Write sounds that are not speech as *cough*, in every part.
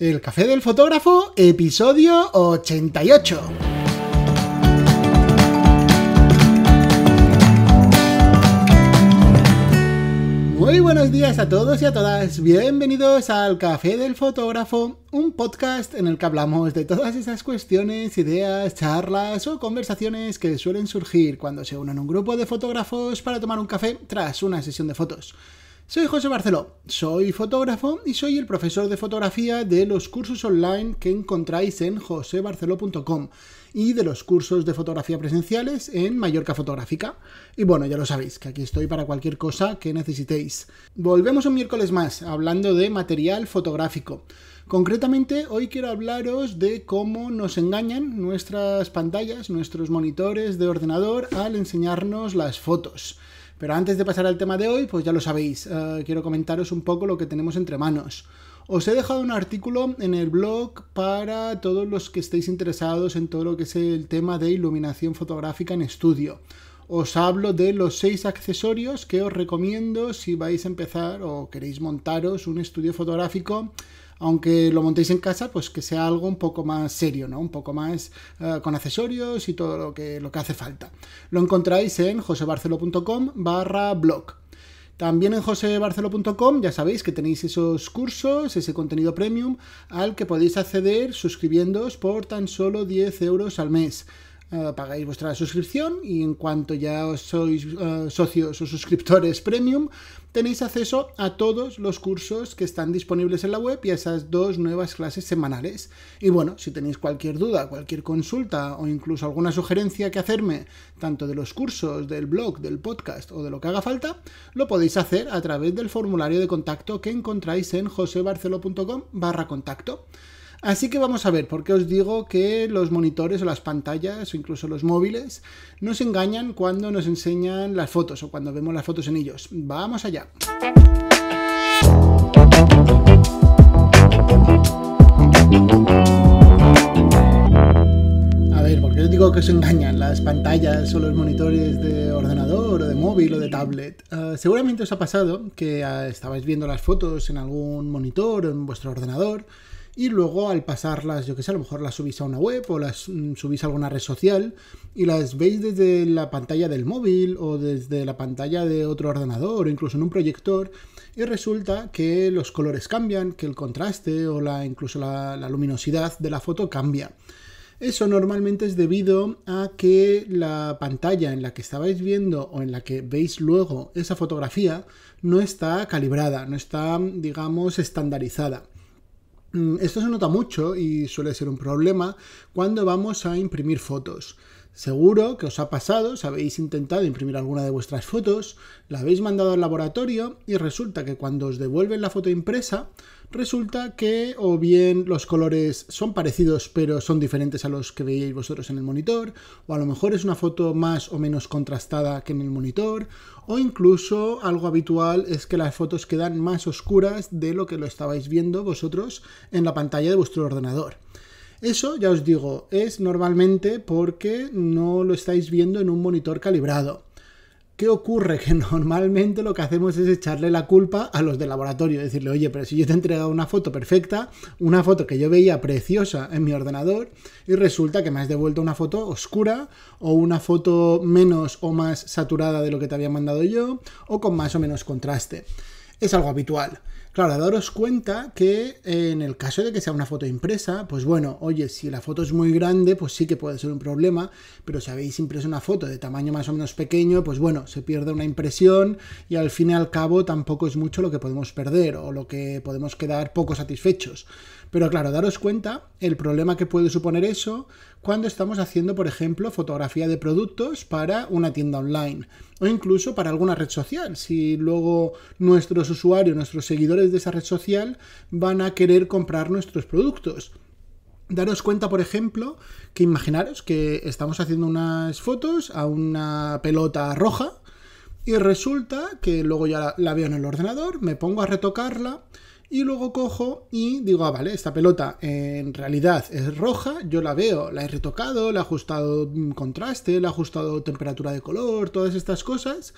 El Café del Fotógrafo, episodio 88. Muy buenos días a todos y a todas, bienvenidos al Café del Fotógrafo, un podcast en el que hablamos de todas esas cuestiones, ideas, charlas o conversaciones que suelen surgir cuando se unen un grupo de fotógrafos para tomar un café tras una sesión de fotos. Soy José Barceló, soy fotógrafo y soy el profesor de fotografía de los cursos online que encontráis en josebarceló.com y de los cursos de fotografía presenciales en Mallorca Fotográfica. Y bueno, ya lo sabéis, que aquí estoy para cualquier cosa que necesitéis. Volvemos un miércoles más hablando de material fotográfico. Concretamente, hoy quiero hablaros de cómo nos engañan nuestras pantallas, nuestros monitores de ordenador al enseñarnos las fotos. Pero antes de pasar al tema de hoy, pues ya lo sabéis, eh, quiero comentaros un poco lo que tenemos entre manos. Os he dejado un artículo en el blog para todos los que estéis interesados en todo lo que es el tema de iluminación fotográfica en estudio. Os hablo de los seis accesorios que os recomiendo si vais a empezar o queréis montaros un estudio fotográfico aunque lo montéis en casa, pues que sea algo un poco más serio, ¿no? Un poco más eh, con accesorios y todo lo que, lo que hace falta. Lo encontráis en josebarcelo.com barra blog. También en josebarcelo.com ya sabéis que tenéis esos cursos, ese contenido premium al que podéis acceder suscribiéndoos por tan solo 10 euros al mes. Eh, pagáis vuestra suscripción y en cuanto ya sois eh, socios o suscriptores premium, tenéis acceso a todos los cursos que están disponibles en la web y a esas dos nuevas clases semanales. Y bueno, si tenéis cualquier duda, cualquier consulta o incluso alguna sugerencia que hacerme, tanto de los cursos, del blog, del podcast o de lo que haga falta, lo podéis hacer a través del formulario de contacto que encontráis en josebarcelo.com barra contacto. Así que vamos a ver por qué os digo que los monitores o las pantallas o incluso los móviles nos engañan cuando nos enseñan las fotos o cuando vemos las fotos en ellos. Vamos allá. A ver, ¿por qué os digo que os engañan las pantallas o los monitores de ordenador o de móvil o de tablet. Ah, seguramente os ha pasado que ah, estabais viendo las fotos en algún monitor o en vuestro ordenador y luego al pasarlas, yo que sé, a lo mejor las subís a una web o las mm, subís a alguna red social y las veis desde la pantalla del móvil o desde la pantalla de otro ordenador o incluso en un proyector y resulta que los colores cambian, que el contraste o la, incluso la luminosidad de la foto cambia. Eso normalmente es debido a que la pantalla en la que estabais viendo o en la que veis luego esa fotografía no está calibrada, no está, digamos, estandarizada. Mm, esto se nota mucho y suele ser un problema cuando vamos a imprimir fotos. Seguro que os ha pasado, si habéis intentado imprimir alguna de vuestras fotos, la habéis mandado al laboratorio y resulta que cuando os devuelven la foto impresa, resulta que o bien los colores son parecidos pero son diferentes a los que veíais vosotros en el monitor, o a lo mejor es una foto más o menos contrastada que en el monitor, o incluso algo habitual es que las fotos quedan más oscuras de lo que lo estabais viendo vosotros en la pantalla de vuestro ordenador. Eso, ya os digo, es normalmente porque no lo estáis viendo en un monitor calibrado. ¿Qué ocurre? *laughs* Que normalmente lo que hacemos es echarle la culpa a los del laboratorio, decirle, oye, pero si yo te he entregado una foto perfecta, una foto que yo veía preciosa en mi ordenador, y resulta que me has devuelto una foto oscura, o una foto menos o más saturada de lo que te había mandado yo, o con más o menos contraste. Es algo habitual. Claro, daros cuenta que eh, en el caso de que sea una foto impresa, pues bueno, oye, si la foto es muy grande, pues sí que puede ser un problema, pero si habéis impreso una foto de tamaño más o menos pequeño, pues bueno, se pierde una impresión y al fin y al cabo tampoco es mucho lo que podemos perder o lo que podemos quedar poco satisfechos. Pero claro, daros cuenta el problema que puede suponer eso cuando estamos haciendo, por ejemplo, fotografía de productos para una tienda online o incluso para alguna red social. Si luego nuestros usuarios, nuestros seguidores de esa red social van a querer comprar nuestros productos. Daros cuenta, por ejemplo, que imaginaros que estamos haciendo unas fotos a una pelota roja y resulta que luego ya la, veo en el ordenador, me pongo a retocarla y luego cojo y digo, ah, vale, esta pelota en realidad es roja, yo la veo, la he retocado, le he ajustado mm, contraste, le he ajustado temperatura de color, todas estas cosas.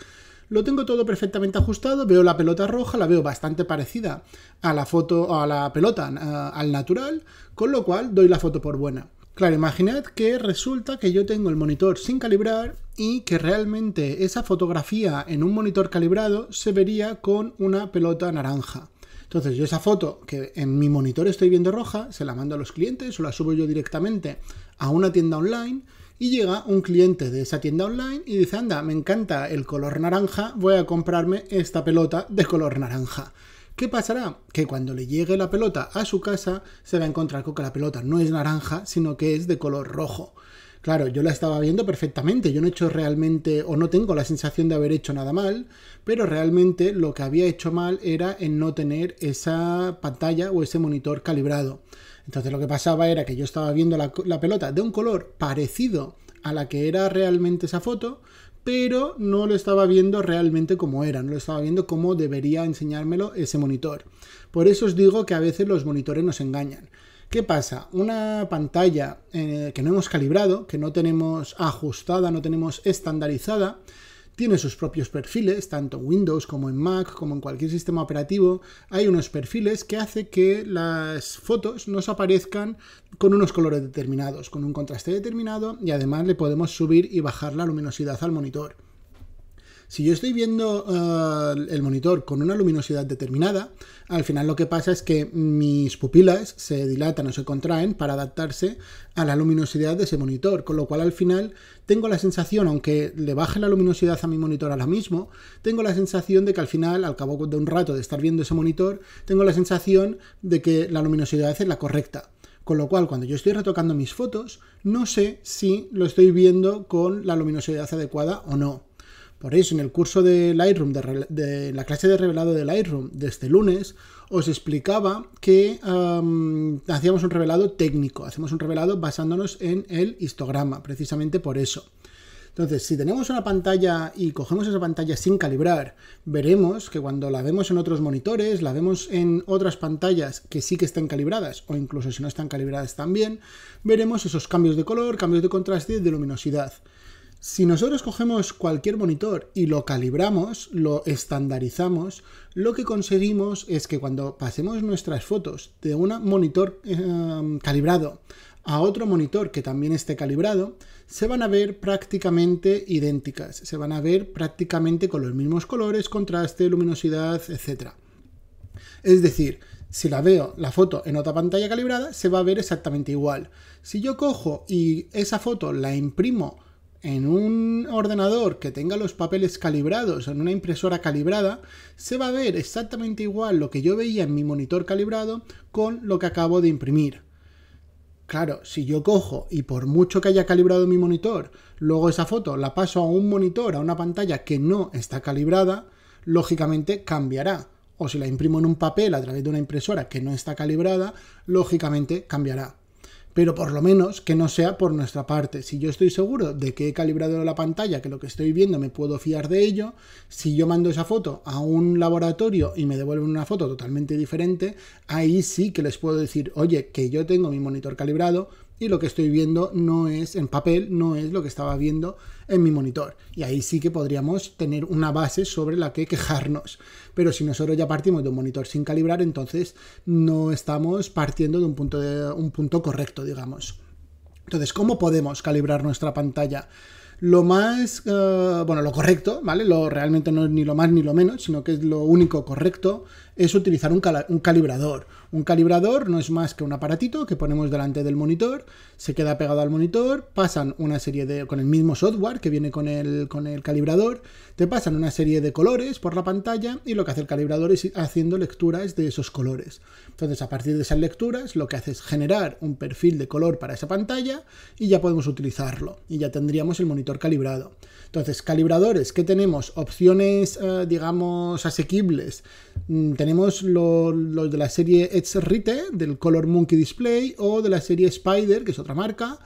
Lo tengo todo perfectamente ajustado, veo la pelota roja, la veo bastante parecida a la foto, a la pelota eh, al natural, con lo cual doy la foto por buena. Claro, imaginad que resulta que yo tengo el monitor sin calibrar y que realmente esa fotografía en un monitor calibrado se vería con una pelota naranja. Entonces yo esa foto que en mi monitor estoy viendo roja, se la mando a los clientes o la subo yo directamente a una tienda online y llega un cliente de esa tienda online y dice, anda, me encanta el color naranja, voy a comprarme esta pelota de color naranja. ¿Qué pasará? Que cuando le llegue la pelota a su casa se va a encontrar con que la pelota no es naranja, sino que es de color rojo. Claro, yo la estaba viendo perfectamente, yo no he hecho realmente o no tengo la sensación de haber hecho nada mal, pero realmente lo que había hecho mal era en no tener esa pantalla o ese monitor calibrado. Entonces lo que pasaba era que yo estaba viendo la, pelota de un color parecido a la que era realmente esa foto, pero no lo estaba viendo realmente como era, no lo estaba viendo como debería enseñármelo ese monitor. Por eso os digo que a veces los monitores nos engañan. ¿Qué pasa? Una pantalla eh, que no hemos calibrado, que no tenemos ajustada, no tenemos estandarizada, tiene sus propios perfiles, tanto en Windows como en Mac, como en cualquier sistema operativo, hay unos perfiles que hace que las fotos nos aparezcan con unos colores determinados, con un contraste determinado y además le podemos subir y bajar la luminosidad al monitor. Si yo estoy viendo ah, el monitor con una luminosidad determinada, al final lo que pasa es que mis pupilas se dilatan o se contraen para adaptarse a la luminosidad de ese monitor, con lo cual al final tengo la sensación, aunque le baje la luminosidad a mi monitor ahora mismo, tengo la sensación de que al final, al cabo de un rato de estar viendo ese monitor, tengo la sensación de que la luminosidad es la correcta. Con lo cual, cuando yo estoy retocando mis fotos, no sé si lo estoy viendo con la luminosidad adecuada o no. Por eso, en el curso de Lightroom, de, la clase de revelado de Lightroom de este lunes, os explicaba que hacíamos un revelado técnico, hacemos un revelado basándonos en el histograma, precisamente por eso. Entonces, si tenemos una pantalla y cogemos esa pantalla sin calibrar, veremos que cuando la vemos en otros monitores, la vemos en otras pantallas que sí que están calibradas, o incluso si no están calibradas también, veremos esos cambios de color, cambios de contraste y de luminosidad. Si nosotros cogemos cualquier monitor y lo calibramos, lo estandarizamos, lo que conseguimos es que cuando pasemos nuestras fotos de un monitor em, calibrado a otro monitor que también esté calibrado, se van a ver prácticamente idénticas, se van a ver prácticamente con los mismos colores, contraste, luminosidad, etc. Es decir, si la veo la foto en otra pantalla calibrada, se va a ver exactamente igual. Si yo cojo y esa foto la imprimo en un ordenador que tenga los papeles calibrados, en una impresora calibrada, se va a ver exactamente igual lo que yo veía en mi monitor calibrado con lo que acabo de imprimir. Claro, si yo cojo y por mucho que haya calibrado mi monitor, luego esa foto la paso a un monitor, a una pantalla que no está calibrada, lógicamente cambiará. O si la imprimo en un papel a través de una impresora que no está calibrada, lógicamente cambiará pero por lo menos que no sea por nuestra parte. Si yo estoy seguro de que he calibrado la pantalla, que lo que estoy viendo me puedo fiar de ello, si yo mando esa foto a un laboratorio y me devuelven una foto totalmente diferente, ahí sí que les puedo decir, oye, que yo tengo mi monitor calibrado, y lo que estoy viendo no es en papel, no es lo que estaba viendo en mi monitor. Y ahí sí que podríamos tener una base sobre la que quejarnos. Pero si nosotros ya partimos de un monitor sin calibrar, entonces no estamos partiendo de un punto, de, un punto correcto, digamos. Entonces, ¿cómo podemos calibrar nuestra pantalla? Lo más, eh, bueno, lo correcto, ¿vale? Lo realmente no es ni lo más ni lo menos, sino que es lo único correcto, es utilizar un, calibrador. Un calibrador no es más que un aparatito que ponemos delante del monitor, se queda pegado al monitor, pasan una serie de, con el mismo software que viene con el, con el calibrador, te pasan una serie de colores por la pantalla y lo que hace el calibrador es haciendo lecturas de esos colores. Entonces, a partir de esas lecturas, lo que hace es generar un perfil de color para esa pantalla y ya podemos utilizarlo y ya tendríamos el monitor calibrado. Entonces, calibradores que tenemos opciones, eh, digamos, asequibles. Mm, tenemos los de la serie Edge Rite, del Color Monkey Display, o de la serie Spider, que es otra marca.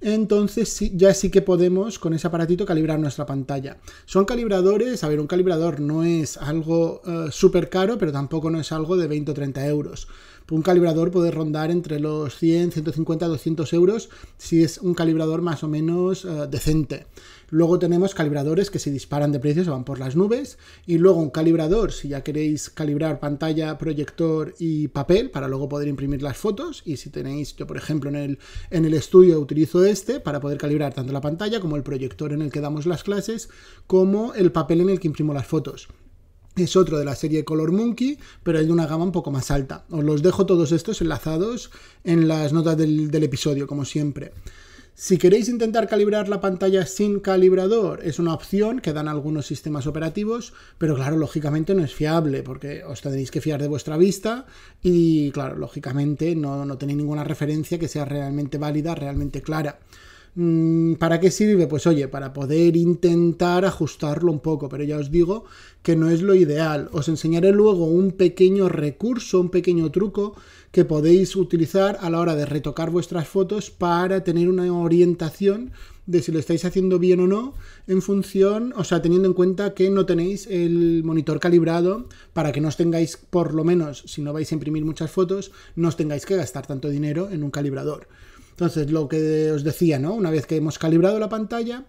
Entonces ya sí que podemos con ese aparatito calibrar nuestra pantalla. Son calibradores, a ver, un calibrador no es algo eh, súper caro, pero tampoco no es algo de 20 o 30 euros un calibrador puede rondar entre los 100, 150, 200 euros si es un calibrador más o menos eh, decente. Luego tenemos calibradores que se disparan de precios van por las nubes. Y luego un calibrador, si ya queréis calibrar pantalla, proyector y papel para luego poder imprimir las fotos. Y si tenéis, yo por ejemplo en el, en el estudio utilizo este para poder calibrar tanto la pantalla como el proyector en el que damos las clases, como el papel en el que imprimo las fotos es otro de la serie Color Monkey, pero es de una gama un poco más alta. Os los dejo todos estos enlazados en las notas del, episodio, como siempre. Si queréis intentar calibrar la pantalla sin calibrador, es una opción que dan algunos sistemas operativos, pero claro, lógicamente no es fiable, porque os tenéis que fiar de vuestra vista y claro, lógicamente no, no tenéis ninguna referencia que sea realmente válida, realmente clara. Mm, ¿Para qué sirve? Pues oye, para poder intentar ajustarlo un poco, pero ya os digo que no es lo ideal. Os enseñaré luego un pequeño recurso, un pequeño truco que podéis utilizar a la hora de retocar vuestras fotos para tener una orientación de si lo estáis haciendo bien o no en función, o sea, teniendo en cuenta que no tenéis el monitor calibrado para que no os tengáis, por lo menos, si no vais a imprimir muchas fotos, no os tengáis que gastar tanto dinero en un calibrador. Entonces, lo que os decía, ¿no? Una vez que hemos calibrado la pantalla,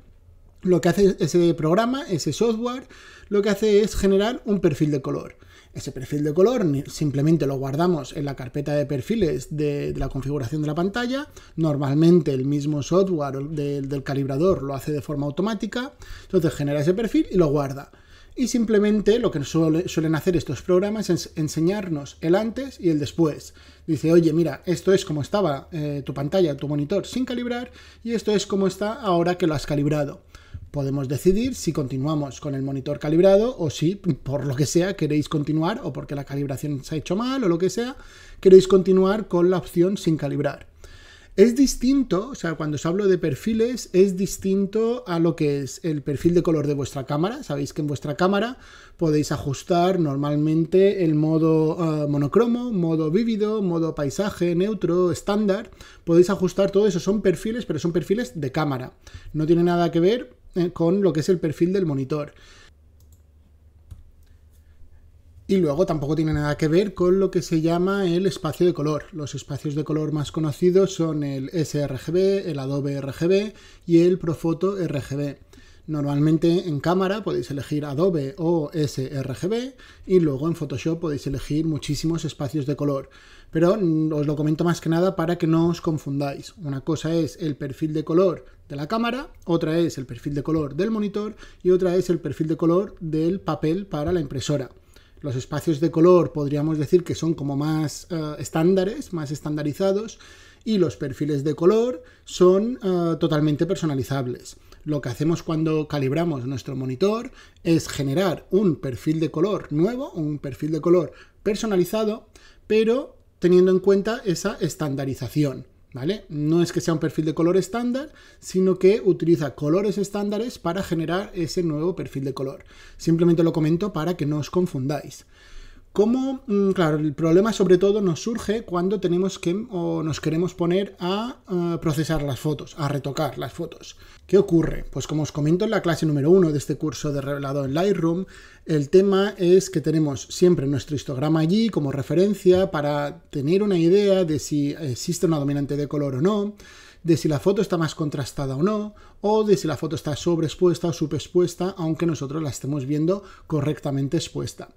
lo que hace ese programa, ese software, lo que hace es generar un perfil de color. Ese perfil de color simplemente lo guardamos en la carpeta de perfiles de, la configuración de la pantalla. Normalmente el mismo software del calibrador lo hace de forma automática. Entonces genera ese perfil y lo guarda y simplemente lo que suelen hacer estos programas es enseñarnos el antes y el después. Dice, oye, mira, esto es como estaba eh, tu pantalla, tu monitor sin calibrar y esto es como está ahora que lo has calibrado. Podemos decidir si continuamos con el monitor calibrado o si, por lo que sea, queréis continuar o porque la calibración se ha hecho mal o lo que sea, queréis continuar con la opción sin calibrar. Es distinto, o sea, cuando os hablo de perfiles, es distinto a lo que es el perfil de color de vuestra cámara. Sabéis que en vuestra cámara podéis ajustar normalmente el modo eh, monocromo, modo vívido, modo paisaje, neutro, estándar. Podéis ajustar todo eso. Son perfiles, pero son perfiles de cámara. No tiene nada que ver eh, con lo que es el perfil del monitor. Y luego tampoco tiene nada que ver con lo que se llama el espacio de color. Los espacios de color más conocidos son el sRGB, el Adobe RGB y el Profoto RGB. Normalmente en cámara podéis elegir Adobe o sRGB y luego en Photoshop podéis elegir muchísimos espacios de color. Pero mm, os lo comento más que nada para que no os confundáis. Una cosa es el perfil de color de la cámara, otra es el perfil de color del monitor y otra es el perfil de color del papel para la impresora. Los espacios de color podríamos decir que son como más eh, estándares, más estandarizados, y los perfiles de color son eh, totalmente personalizables. Lo que hacemos cuando calibramos nuestro monitor es generar un perfil de color nuevo, un perfil de color personalizado, pero teniendo en cuenta esa estandarización. No es que sea un perfil de color estándar, sino que utiliza colores estándares para generar ese nuevo perfil de color. Simplemente lo comento para que no os confundáis. Como, mm, claro, el problema sobre todo nos surge cuando tenemos que o nos queremos poner a, eh, procesar las fotos, a retocar las fotos. ¿Qué ocurre? Pues como os comento en la clase número uno de este curso de revelado en Lightroom, el tema es que tenemos siempre nuestro histograma allí como referencia para tener una idea de si existe una dominante de color o no, de si la foto está más contrastada o no, o de si la foto está sobreexpuesta o subexpuesta, aunque nosotros la estemos viendo correctamente expuesta.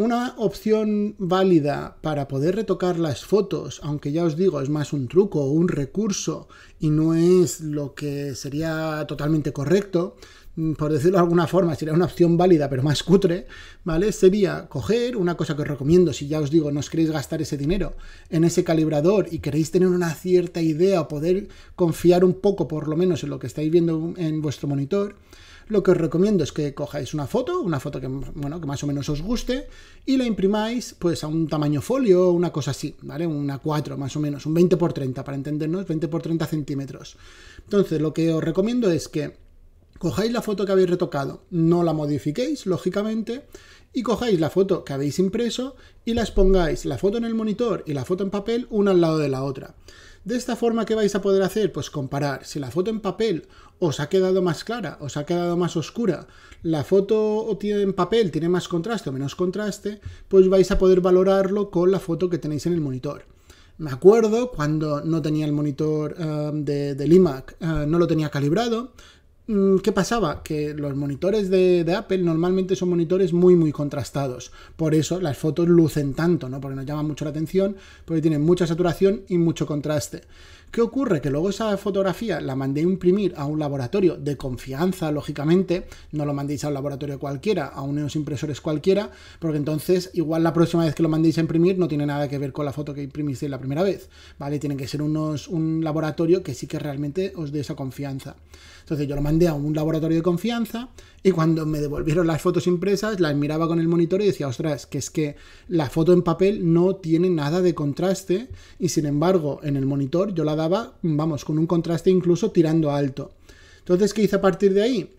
Una opción válida para poder retocar las fotos, aunque ya os digo, es más un truco o un recurso y no es lo que sería totalmente correcto, mm, por decirlo de alguna forma, sería una opción válida pero más cutre, ¿vale? Sería coger una cosa que os recomiendo, si ya os digo, no os queréis gastar ese dinero en ese calibrador y queréis tener una cierta idea o poder confiar un poco por lo menos en lo que estáis viendo en vuestro monitor, lo que os recomiendo es que cojáis una foto, una foto que, bueno, que más o menos os guste, y la imprimáis pues a un tamaño folio, una cosa así, ¿vale? Una 4 más o menos, un 20 por 30 para entendernos, 20 por 30 centímetros. Entonces lo que os recomiendo es que cojáis la foto que habéis retocado, no la modifiquéis, lógicamente, y cojáis la foto que habéis impreso y las pongáis, la foto en el monitor y la foto en papel, una al lado de la otra. De esta forma, ¿qué vais a poder hacer? Pues comparar si la foto en papel os ha quedado más clara, os ha quedado más oscura, la foto tiene en papel tiene más contraste o menos contraste, pues vais a poder valorarlo con la foto que tenéis en el monitor. Me acuerdo cuando no tenía el monitor eh, de, del iMac, eh, no lo tenía calibrado, Mm, ¿Qué pasaba? Que los monitores de, Apple normalmente son monitores muy, muy contrastados. Por eso las fotos lucen tanto, ¿no? Porque nos llama mucho la atención, porque tienen mucha saturación y mucho contraste. ¿Qué ocurre? Que luego esa fotografía la mandé a imprimir a un laboratorio de confianza, lógicamente. No lo mandéis a un laboratorio cualquiera, a unos impresores cualquiera, porque entonces igual la próxima vez que lo mandéis a imprimir no tiene nada que ver con la foto que imprimisteis la primera vez, ¿vale? Tienen que ser unos, un laboratorio que sí que realmente os dé esa confianza. Entonces yo lo mandé a un laboratorio de confianza y cuando me devolvieron las fotos impresas, las miraba con el monitor y decía, ostras, que es que la foto en papel no tiene nada de contraste y sin embargo en el monitor yo la daba, vamos, con un contraste incluso tirando alto. Entonces, ¿qué hice a partir de ahí?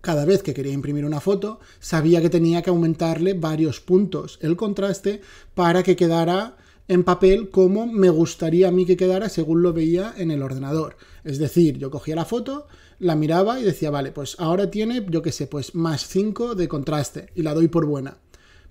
Cada vez que quería imprimir una foto, sabía que tenía que aumentarle varios puntos el contraste para que quedara en papel como me gustaría a mí que quedara según lo veía en el ordenador. Es decir, yo cogía la foto, la miraba y decía, vale, pues ahora tiene, yo qué sé, pues más 5 de contraste y la doy por buena.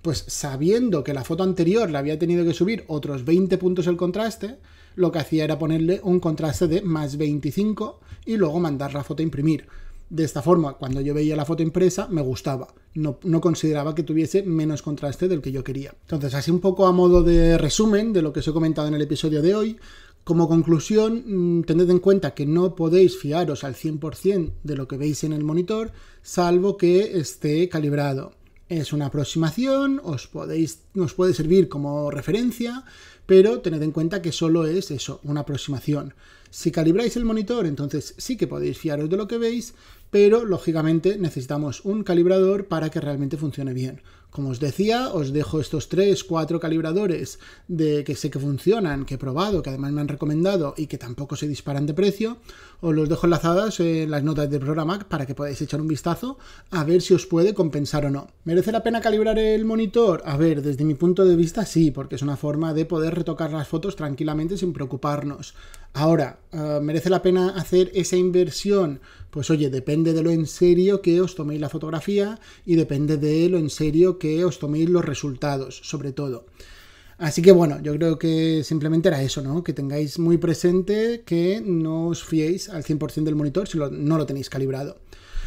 Pues sabiendo que la foto anterior le había tenido que subir otros 20 puntos el contraste, lo que hacía era ponerle un contraste de más 25 y luego mandar la foto a imprimir. De esta forma, cuando yo veía la foto impresa, me gustaba. No, no, consideraba que tuviese menos contraste del que yo quería. Entonces, así un poco a modo de resumen de lo que os he comentado en el episodio de hoy, como conclusión, mm, tened en cuenta que no podéis fiaros al 100% de lo que veis en el monitor, salvo que esté calibrado. Es una aproximación, os, podéis, puede servir como referencia, pero tened en cuenta que solo es eso, una aproximación. Si calibráis el monitor, entonces sí que podéis fiaros de lo que veis, pero lógicamente necesitamos un calibrador para que realmente funcione bien. Como os decía, os dejo estos 3, 4 calibradores de que sé que funcionan, que he probado, que además me han recomendado y que tampoco se disparan de precio. Os los dejo enlazados en las notas del programa para que podáis echar un vistazo a ver si os puede compensar o no. ¿Merece la pena calibrar el monitor? A ver, desde mi punto de vista sí, porque es una forma de poder retocar las fotos tranquilamente sin preocuparnos. Ahora, eh, ¿merece la pena hacer esa inversión? Pues oye, depende de lo en serio que os toméis la fotografía y depende de lo en serio que os toméis los resultados, sobre todo. Así que bueno, yo creo que simplemente era eso, ¿no? Que tengáis muy presente que no os fiéis al 100% del monitor si no lo tenéis calibrado.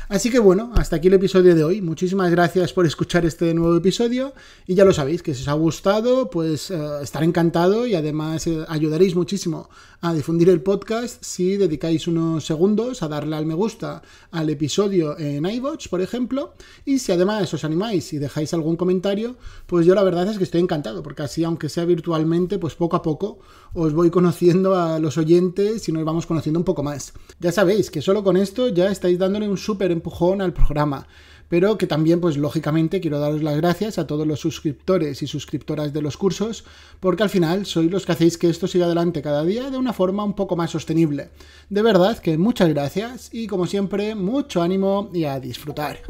Así que bueno, hasta aquí el episodio de hoy. Muchísimas gracias por escuchar este nuevo episodio y ya lo sabéis que si os ha gustado, pues eh, estaré encantado y además eh, ayudaréis muchísimo a difundir el podcast si dedicáis unos segundos a darle al me gusta al episodio en iVoox, por ejemplo, y si además os animáis y dejáis algún comentario, pues yo la verdad es que estoy encantado porque así aunque sea virtualmente, pues poco a poco os voy conociendo a los oyentes y nos vamos conociendo un poco más. Ya sabéis que solo con esto ya estáis dándole un súper empujón al programa pero que también, pues lógicamente, quiero daros las gracias a todos los suscriptores y suscriptoras de los cursos, porque al final sois los que hacéis que esto siga adelante cada día de una forma un poco más sostenible. De verdad que muchas gracias y como siempre, mucho ánimo y a disfrutar.